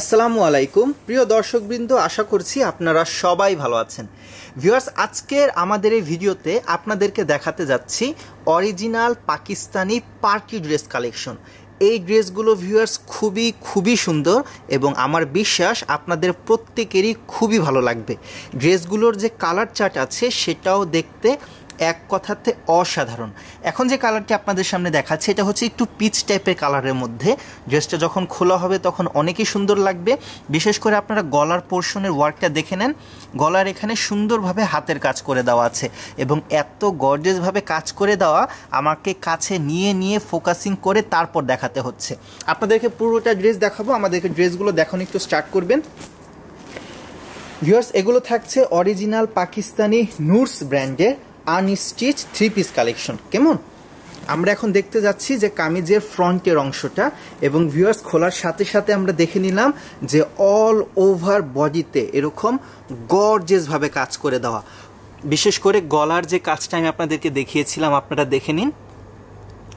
আসসালামু আলাইকুম প্রিয় দর্শকবৃন্দ আশা করছি আপনারা সবাই ভালো আছেন ভিউয়ার্স আজকের আমাদের এই ভিডিওতে আপনাদেরকে দেখাতে যাচ্ছি original Pakistani party dress collection এই ড্রেসগুলো ভিউয়ার্স খুবই খুবই সুন্দর এবং আমার বিশ্বাস আপনাদের প্রত্যেকেরই খুবই ভালো লাগবে ড্রেসগুলোর যে কালার চার্ট আছে সেটাও দেখতে এক কথাতে অসাধারণ এখন যে কালারটি আপনাদের সামনে দেখাচ্ছে এটা হচ্ছে একটু পিচ টাইপের কালারের মধ্যে ড্রেসটা যখন খোলা হবে তখন অনেকই সুন্দর লাগবে বিশেষ করে আপনারা গলার পোর্শনের ওয়ার্কটা দেখে নেন গলার এখানে সুন্দরভাবে হাতের কাজ করে দেওয়া আছে এবং এত গর্জেসভাবে কাজ করে দেওয়া আমাকে কাছে নিয়ে নিয়ে ফোকাসিং করে তারপর দেখাতে হচ্ছে আপনাদেরকে পুরোটা ড্রেস দেখাবো আমাদেরকে ড্রেসগুলো দেখানো একটু স্টার্ট করবেন ভিউয়ার্স এগুলো থাকছে অরিজিনাল পাকিস্তানি নুরস ব্র্যান্ডের আনস্টিচ থ্রি পিস কালেকশন কেমন আমরা এখন দেখতে যাচ্ছি যে কামিজের ফ্রন্টের অংশটা এবং ভিউয়ার্স খোলার সাথে সাথে আমরা দেখে নিলাম যে অল ওভার বডিতে এরকম গর্জেসভাবে কাজ করে দেওয়া বিশেষ করে গলার যে কাজটা আমি আপনাদেরকে দেখিয়েছিলাম আপনারা দেখে নিন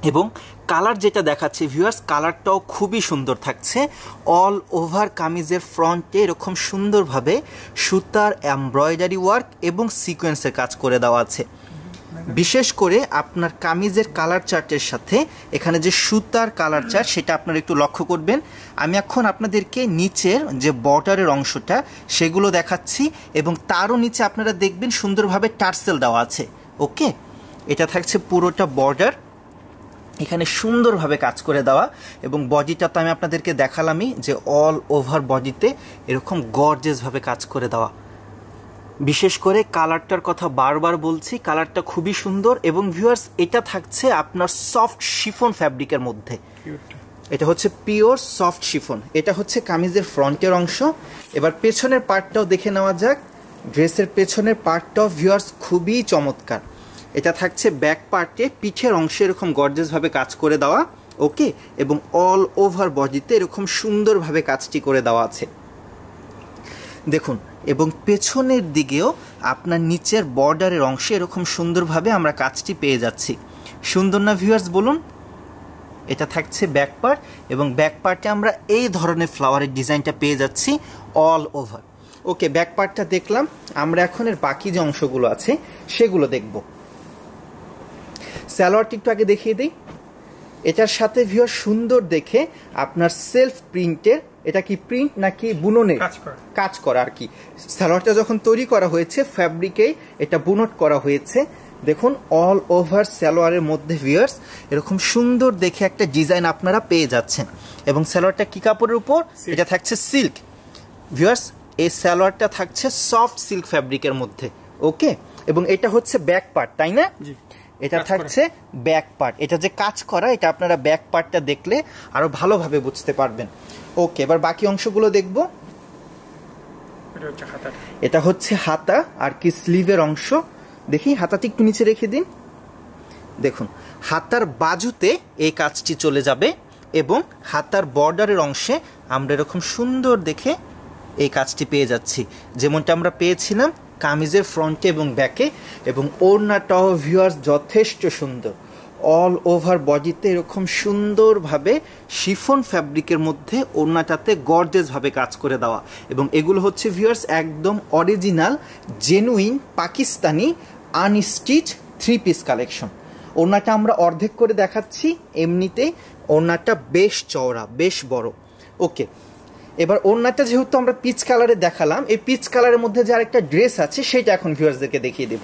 এবং কালার যেটা দেখাচ্ছে ভিউয়ার্স কালারটাও খুবই সুন্দর থাকছে অল ওভার কামিজের ফ্রন্টে এরকম সুন্দরভাবে সুতার এমব্রয়ডারি ওয়ার্ক এবং সিকোয়েন্সের কাজ করে দেওয়া আছে বিশেষ করে আপনার কামিজের কালার চার্টের সাথে এখানে যে সুতার কালার চার্ট সেটা আপনারা একটু লক্ষ্য করবেন আমি এখন আপনাদেরকে নিচের যে বর্ডারের অংশটা সেগুলো দেখাচ্ছি এবং তারও নিচে আপনারা দেখবেন সুন্দরভাবে টার্সেল দেওয়া আছে ওকে এটা থাকছে পুরোটা বর্ডার এখানে সুন্দরভাবে কাজ করে দেওয়া এবং বডিটা তো আমি আপনাদেরকে দেখালামই যে অল ওভার বডিতে এরকম গর্জেসভাবে কাজ করে দেওয়া বিশেষ করে কালারটার কথা বারবার বলছি কালারটা খুবই সুন্দর এবং ভিউয়ার্স এটা থাকছে আপনার সফট শিফন ফ্যাব্রিকের মধ্যে এটা হচ্ছে পিওর সফট শিফন এটা হচ্ছে কামিজের ফ্রন্টের অংশ এবার পেছনের পার্টটাও দেখে নেওয়া যাক ড্রেসের পেছনের পার্টটাও ভিউয়ার্স খুবই চমৎকার এটা থাকছে ব্যাক পার্টে পিঠের অংশে এরকম গর্জেসভাবে কাজ করে দেওয়া ওকে এবং অল ওভার বডিতে এরকম সুন্দরভাবে কাজটি করে দেওয়া আছে দেখুন এবং পেছনের দিকেও আপনার নিচের বর্ডারের অংশে এরকম সুন্দরভাবে আমরা কাজটি পেয়ে যাচ্ছি সুন্দর না ভিউয়ার্স বলুন এটা থাকছে ব্যাক পার্ট এবং ব্যাক পার্টে আমরা এই ধরনের ফ্লাওয়ারের ডিজাইনটা পেয়ে যাচ্ছি অল ওভার ওকে ব্যাক পার্টটা দেখলাম আমরা এখন এর বাকি যে অংশগুলো আছে সেগুলো দেখবো স্যালোয়ারটি একটু আগে দেখিয়ে দিই এটার সাথে ভিউ সুন্দর দেখে আপনার সেলফ প্রিন্টের এটা কি প্রিন্ট নাকি বুননের কাজ করা আর কি স্যালোয়ারটা যখন তৈরি করা হয়েছে ফ্যাব্রিকেই এটা বুনট করা হয়েছে দেখুন অল ওভার স্যালোয়ারের মধ্যে ভিউয়ার্স এরকম সুন্দর দেখে একটা ডিজাইন আপনারা পেয়ে যাচ্ছেন এবং স্যালোয়ারটা কি কাপড়ের উপর এটা থাকছে সিল্ক ভিউয়ার্স এই স্যালোয়ারটা থাকছে সফট সিল্ক ফ্যাব্রিকের মধ্যে ওকে এবং এটা হচ্ছে ব্যাক পার্ট তাই না এটা থাকছে ব্যাক পার্ট এটা যে কাজ করা এটা আপনারা ব্যাক পার্টটা দেখলে আরও ভালোভাবে বুঝতে পারবেন ওকে এবার বাকি অংশগুলো দেখব এটা হচ্ছে হাতা আর কি স্লিভের অংশ দেখি হাতাটি একটু নিচে রেখে দিন দেখুন হাতার বাজুতে এই কাজটি চলে যাবে এবং হাতার বর্ডারের অংশে আমরা এরকম সুন্দর দেখে এই কাজটি পেয়ে যাচ্ছি যেমনটা আমরা পেয়েছিলাম কামিজের ফ্রন্টে এবং ব্যাকে এবং ওড়নাটাও ভিউয়ার্স যথেষ্ট সুন্দর অল ওভার বডিতে এরকম সুন্দরভাবে শিফন ফ্যাব্রিকের মধ্যে ওড়নাটাতে গর্জেসভাবে কাজ করে দেওয়া এবং এগুলো হচ্ছে ভিউয়ার্স একদম original genuine Pakistani unstitch three piece collection ওড়নাটা আমরা অর্ধেক করে দেখাচ্ছি এমনিতে ওড়নাটা বেশ চওড়া বেশ বড় ওকে এবার ওড়নাটা যেহেতু আমরা পিচ কালারে দেখালাম এই পিচ কালারের মধ্যে যে আরেকটা ড্রেস আছে সেটা এখন ভিউয়ার্সদেরকে দেখিয়ে দেব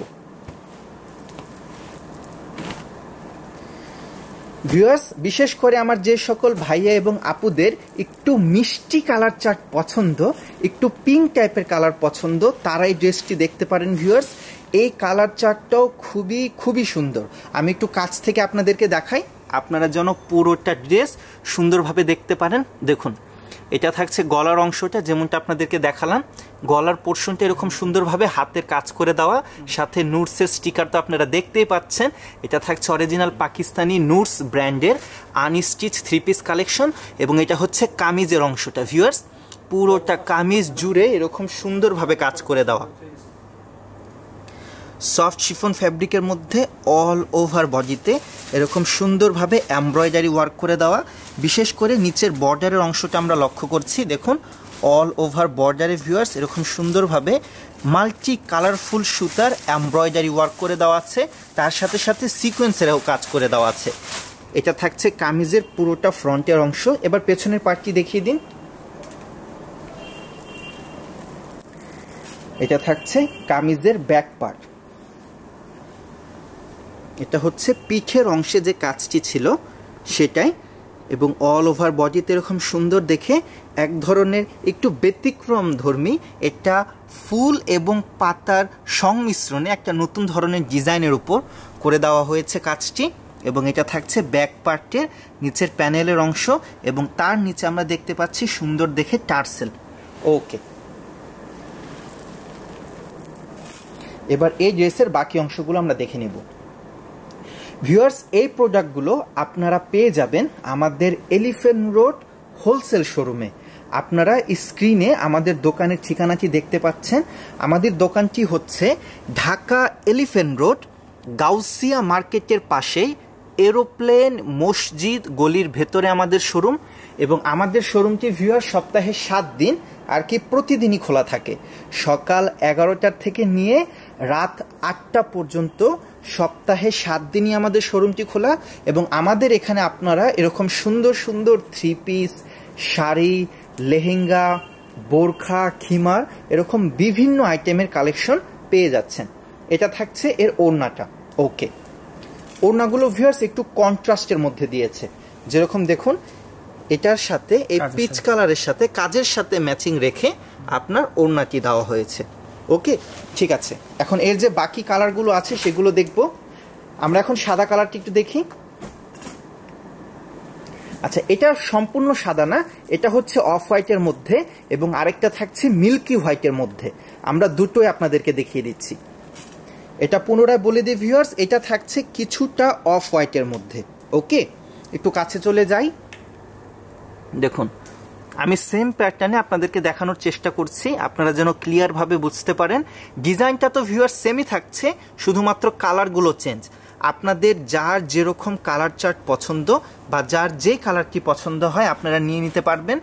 ভিউয়ার্স বিশেষ করে আমার যে সকল ভাইয়া এবং আপুদের একটু মিষ্টি কালার চার্ট পছন্দ একটু পিঙ্ক টাইপের কালার পছন্দ তারাই ড্রেসটি দেখতে পারেন ভিউয়ার্স এই কালার চার্টটাও খুবই খুবই সুন্দর আমি একটু কাছ থেকে আপনাদেরকে দেখাই আপনারা যেন পুরোটা ড্রেস সুন্দরভাবে দেখতে পারেন দেখুন এটা থাকছে গলার অংশটা যেমনটা আপনাদেরকে দেখালাম গলার পোর্শনটা এরকম সুন্দরভাবে হাতের কাজ করে দেওয়া সাথে নুটসের স্টিকার তো আপনারা দেখতেই পাচ্ছেন এটা থাকছে অরিজিনাল পাকিস্তানি নুটস ব্র্যান্ডের আনস্টিচ থ্রি পিস কালেকশন এবং এটা হচ্ছে কামিজের অংশটা ভিউয়ার্স পুরোটা কামিজ জুড়ে এরকম সুন্দরভাবে কাজ করে দেওয়া সফট শিফন ফ্যাব্রিকের মধ্যে অল ওভার বডিতে এরকম সুন্দরভাবে এমব্রয়ডারি ওয়ার্ক করে দেওয়া বিশেষ করে নিচের বর্ডারের অংশটা আমরা লক্ষ্য করছি দেখুন অল ওভার বর্ডারে ভিউয়ার্স এরকম সুন্দরভাবে মাল্টি কালারফুল সুতার এমব্রয়ডারি ওয়ার্ক করে দেওয়া আছে তার সাথে সাথে সিকোয়েন্সেরও কাজ করে দেওয়া আছে এটা থাকছে কামিজের পুরোটা ফ্রন্টের অংশ এবার পেছনের পার্টটি দেখিয়ে দিন এটা থাকছে কামিজের ব্যাক পার্ট এটা হচ্ছে পিঠের অংশে যে কাজটি ছিল সেটাই এবং অল ওভার বডিতে এরকম সুন্দর দেখে এক ধরনের একটু ব্যতিক্রম ধর্মী এটা ফুল এবং পাতার সংমিশ্রণে একটা নতুন ধরনের ডিজাইনের উপর করে দেওয়া হয়েছে কাজটি এবং এটা থাকছে ব্যাক পার্টের নিচের প্যানেলের অংশ এবং তার নিচে আমরা দেখতে পাচ্ছি সুন্দর দেখে টার্সেল ওকে এবার এই ড্রেসের বাকি অংশগুলো আমরা দেখে নেবো ভিউয়ার্স এই প্রোডাক্টগুলো আপনারা পেয়ে যাবেন আমাদের এলিফেন্ট রোড হোলসেল শোরুমে আপনারা স্ক্রিনে আমাদের দোকানের ঠিকানাটি দেখতে পাচ্ছেন আমাদের দোকানটি হচ্ছে ঢাকা এলিফেন্ট রোড গাউসিয়া মার্কেটের পাশেই এরোপ্লেন মসজিদ গলির ভেতরে আমাদের শোরুম এবং আমাদের শোরুমটি ভিউয়ার সপ্তাহে সাত দিন আর কি প্রতিদিনই খোলা থাকে সকাল এগারোটার থেকে নিয়ে রাত আটটা পর্যন্ত সপ্তাহে সাত দিনই আমাদের শোরুমটি খোলা এবং আমাদের এখানে আপনারা এরকম সুন্দর সুন্দর থ্রি পিস শাড়ি লেহেঙ্গা বোরখা খিমার এরকম বিভিন্ন আইটেমের কালেকশন পেয়ে যাচ্ছেন এটা থাকছে এর ওড়নাটা ওকে ওড়নাগুলো ভিউয়ার্স একটু কন্ট্রাস্টের মধ্যে দিয়েছে যেরকম দেখুন এটার সাথে এই পিচ কালারের সাথে কাজের সাথে ম্যাচিং রেখে আপনার ওড়নাটি দেওয়া হয়েছে ওকে ঠিক আছে এখন এর যে বাকি কালারগুলো আছে সেগুলো দেখব আমরা এখন সাদা কালারটি একটু দেখি আচ্ছা এটা সম্পূর্ণ সাদা না এটা হচ্ছে অফ হোয়াইটের মধ্যে এবং আরেকটা থাকছে মিল্কি হোয়াইটের মধ্যে আমরা দুটোই আপনাদেরকে দেখিয়ে দিচ্ছি এটা পুনরায় বলে দিই ভিউয়ার্স এটা থাকছে কিছুটা অফ হোয়াইটের মধ্যে ওকে একটু কাছে চলে যাই দেখুন আমি সেম প্যাটার্নে আপনাদেরকে দেখানোর চেষ্টা করছি আপনারা যেন ক্লিয়ারভাবে বুঝতে পারেন ডিজাইনটা তো ভিউয়ার সেমই থাকছে শুধুমাত্র কালারগুলো চেঞ্জ আপনাদের যার যেরকম কালার চার্ট পছন্দ বা যার যে কালারটি পছন্দ হয় আপনারা নিয়ে নিতে পারবেন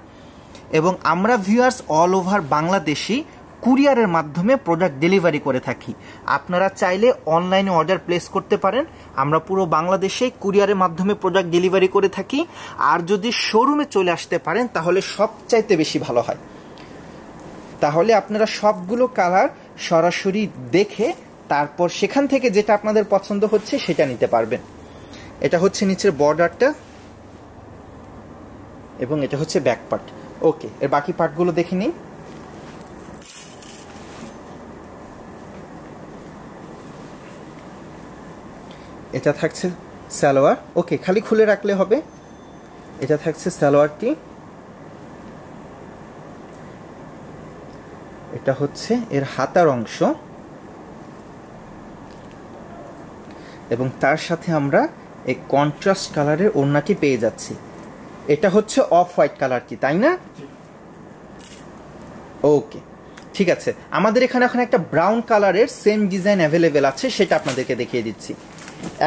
এবং আমরা ভিউয়ার্স অল ওভার বাংলাদেশি কুরিয়ারের মাধ্যমে প্রোডাক্ট ডেলিভারি করে থাকি আপনারা চাইলে অনলাইনে অর্ডার প্লেস করতে পারেন আমরা পুরো বাংলাদেশে কুরিয়ারের মাধ্যমে প্রোডাক্ট ডেলিভারি করে থাকি আর যদি শোরুমে চলে আসতে পারেন তাহলে সবচাইতে বেশি ভালো হয় তাহলে আপনারা সবগুলো কালার সরাসরি দেখে তারপর সেখান থেকে যেটা আপনাদের পছন্দ হচ্ছে সেটা নিতে পারবেন এটা হচ্ছে নিচের বর্ডারটা এবং এটা হচ্ছে ব্যাক পার্ট ওকে এর বাকি পার্টগুলো দেখে নিই এটা থাকছে সালোয়ার ওকে খালি খুলে রাখলে হবে এটা থাকছে সালোয়ারটি এটা হচ্ছে এর হাতার অংশ এবং তার সাথে আমরা এই কন্ট্রাস্ট কালারের ওড়নাটি পেয়ে যাচ্ছি এটা হচ্ছে অফ হোয়াইট কালারটি তাই না ওকে ঠিক আছে আমাদের এখানে এখন একটা ব্রাউন কালারের সেম ডিজাইন অ্যাভেলেবেল আছে সেটা আপনাদেরকে দেখিয়ে দিচ্ছি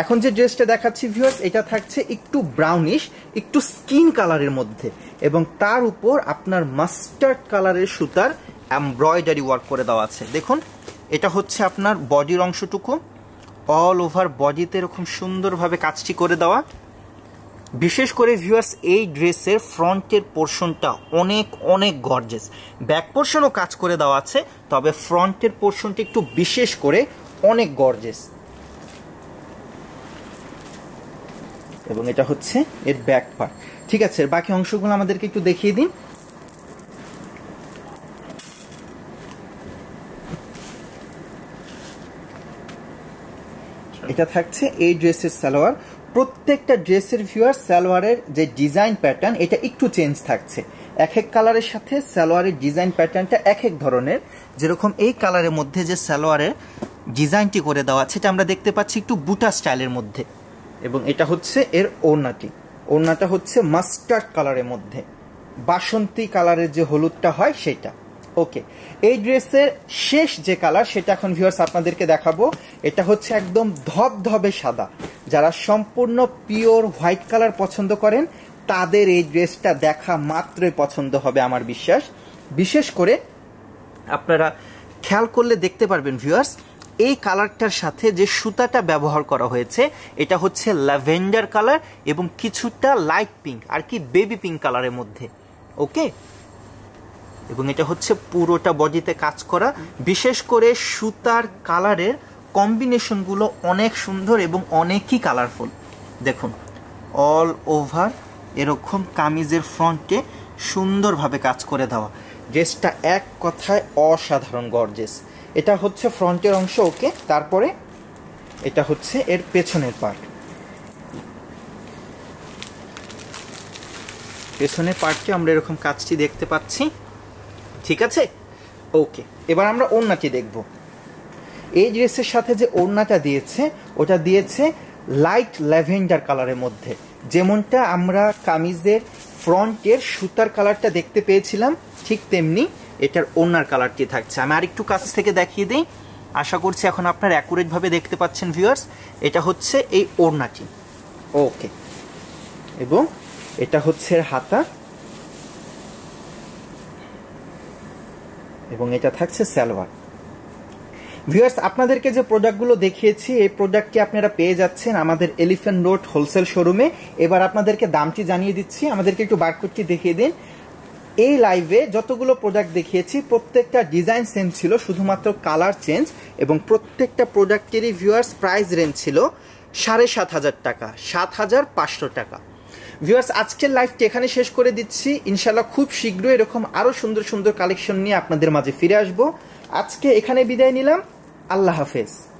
এখন যে ড্রেসটা দেখাচ্ছি ভিউয়ার্স এটা থাকছে একটু ব্রাউনিশ একটু স্কিন কালারের মধ্যে এবং তার উপর আপনার মাস্টার্ড কালারের সুতার এমব্রয়ডারি ওয়ার্ক করে দেওয়া আছে দেখুন এটা হচ্ছে আপনার বডির অংশটুকু অল ওভার বডিতে এরকম সুন্দরভাবে কাজটি করে দেওয়া বিশেষ করে ভিউয়ার্স এই ড্রেসের ফ্রন্টের পোর্শনটা অনেক অনেক গর্জেস ব্যাক পোর্শনও কাজ করে দেওয়া আছে তবে ফ্রন্টের পোর্শনটা একটু বিশেষ করে অনেক গর্জেস এবং এটা হচ্ছে এর ব্যাক পার্ট ঠিক আছে বাকি অংশগুলো আমাদেরকে একটু দেখিয়ে দিন এটা থাকছে এই ড্রেসের সালোয়ার প্রত্যেকটা ড্রেসের ভিউয়ার সালোয়ারের যে ডিজাইন প্যাটার্ন এটা একটু চেঞ্জ থাকছে এক এক কালারের সাথে সালোয়ারের ডিজাইন প্যাটার্নটা এক এক ধরনের যেরকম এই কালারের মধ্যে যে সালোয়ারের ডিজাইনটি করে দেওয়া আছে এটা আমরা দেখতে পাচ্ছি একটু বুটা স্টাইলের মধ্যে এবং এটা হচ্ছে এর ওড়নাটি ওড়নাটা হচ্ছে মাস্টার্ড কালারের মধ্যে বাসন্তী কালারের যে হলুদটা হয় সেটা ওকে এই ড্রেসের শেষ যে কালার সেটা এখন ভিউয়ার্স আপনাদেরকে দেখাবো এটা হচ্ছে একদম ধবধবে সাদা যারা সম্পূর্ণ পিওর হোয়াইট কালার পছন্দ করেন তাদের এই ড্রেসটা দেখা মাত্রই পছন্দ হবে আমার বিশ্বাস বিশেষ করে আপনারা খেয়াল করলে দেখতে পারবেন ভিউয়ার্স এই কালারটার সাথে যে সুতাটা ব্যবহার করা হয়েছে এটা হচ্ছে ল্যাভেন্ডার কালার এবং কিছুটা লাইট পিঙ্ক আর কি বেবি পিঙ্ক কালারের মধ্যে ওকে এবং এটা হচ্ছে পুরোটা বডিতে কাজ করা বিশেষ করে সুতার কালারের কম্বিনেশনগুলো অনেক সুন্দর এবং অনেকই কালারফুল দেখুন অল ওভার এরকম কামিজের ফ্রন্টে সুন্দরভাবে কাজ করে দেওয়া ড্রেসটা এক কথায় অসাধারণ গর্জেস এটা হচ্ছে ফ্রন্টের অংশ ওকে তারপরে এটা হচ্ছে এর পেছনের পার্ট পেছনের পার্টকে আমরা এরকম কাজটি দেখতে পাচ্ছি ঠিক আছে ওকে এবার আমরা ওড়নাটি দেখব এই ড্রেসের সাথে যে ওড়নাটা দিয়েছে ওটা দিয়েছে লাইট ল্যাভেন্ডার কালারের মধ্যে যেমনটা আমরা কামিজের ফ্রন্টের সুতার কালারটা দেখতে পেয়েছিলাম ঠিক তেমনি এটার ওনার কালারটি থাকছে আমি আরেকটু কাছ থেকে দেখিয়ে দিই আশা করছি এখন আপনার অ্যাকুরেটভাবে দেখতে পাচ্ছেন ভিউয়ার্স এটা হচ্ছে এই ওড়নাটি ওকে এবং এটা হচ্ছে হাতা এবং এটা থাকছে স্যালোয়ার ভিউয়ার্স আপনাদেরকে যে প্রোডাক্টগুলো দেখিয়েছি এই প্রোডাক্টটি আপনারা পেয়ে যাচ্ছেন আমাদের এলিফ্যান্ট রোড হোলসেল শোরুমে এবার আপনাদেরকে দামটি জানিয়ে দিচ্ছি আমাদেরকে একটু বারকোডটি দেখিয়ে দিন এই লাইভে যতগুলো প্রোডাক্ট দেখিয়েছি প্রত্যেকটা ডিজাইন সেম ছিল শুধুমাত্র কালার চেঞ্জ এবং প্রত্যেকটা প্রোডাক্টেরই ভিউয়ার্স প্রাইস রেঞ্জ ছিল সাড়ে সাত হাজার টাকা সাত হাজার পাঁচশো টাকা ভিউয়ার্স আজকের লাইভটি এখানে শেষ করে দিচ্ছি ইনশাল্লাহ খুব শীঘ্রই এরকম আরও সুন্দর সুন্দর কালেকশন নিয়ে আপনাদের মাঝে ফিরে আসব আজকে এখানে বিদায় নিলাম আল্লাহ হাফেজ